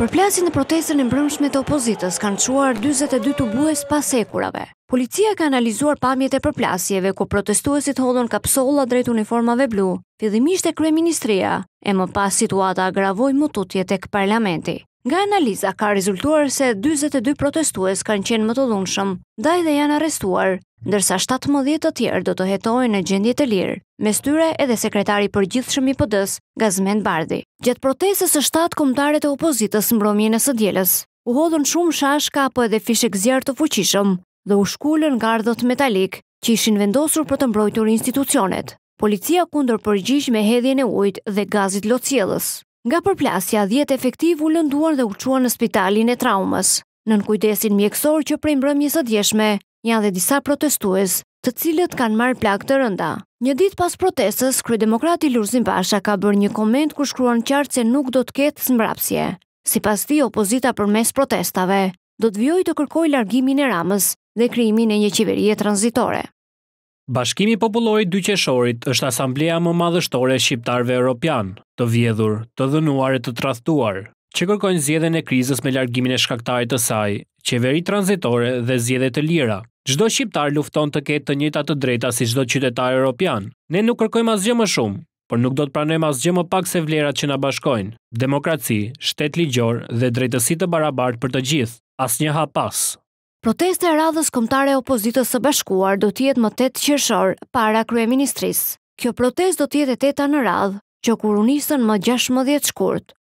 Për plasin e protestën e mbrëmshme të opozitës kanë quar 22 të bues pas kurave. Policia ka analizuar pamjet e përplasjeve ku protestuesit hodhën kapsolla drejt uniformave blu, fidhimisht e ministria e më pas situata agravoj më tutje tek parlamenti. Nga analiza ka rezultuar se 22 protestues kanë qenë më të dhunshëm, daj dhe janë arrestuar, ndërsa 17 të tjerë do të hetojnë në gjendje të lirë, me styre edhe sekretari për gjithë i pëdës, Gazmen Bardi. Gjetë protesës së shtatë komtare të opozitës mbromjene së djeles, u hodhën shumë ka apo edhe fishek zjarë të fuqishëm dhe u shkullën gardhët metalik që ishin vendosur për të mbrojtur institucionet. Policia kundër përgjish me hedhjen e ujt dhe gazit lotësielës. Nga përplasja, 10 efektiv u lënduan dhe u në spitalin e traumës. Nën kujdesin mjekësor që prej mbrëmjes së djeshme, Ja dhe disa protestues të cilët kanë marrë plak të rënda. Një dit pas protestës, Kryedemokrati Lurzin Basha ka bërë një koment ku shkruan qartë se nuk do të ketë smrapsje. Si pas ti, opozita për mes protestave, do të vjoj të kërkoj largimin e ramës dhe kryimin e një qeverie transitore. Bashkimi Populoj 2 qeshorit është asamblea më madhështore shqiptarve europian, të vjedhur, të dhënuar e të trathtuar, që kërkojnë zjedhen e krizës me largimin e shkaktarit të saj, qeveri transitore dhe zjedhe të lira. Gjdo shqiptar lufton të ketë të njëta të drejta si gjdo qytetar europian. Ne nuk kërkojmë asgjë më shumë, por nuk do të pranojmë asgjë më pak se vlerat që na bashkojnë. Demokraci, shtet ligjor dhe drejtësi të barabartë për të gjithë. As një pas. Proteste e radhës komtare opozitës së bashkuar do tjetë më 8 qërshor para krye ministris. Kjo protest do tjetë e teta në radhë, që kur unisën më 16 shkurt,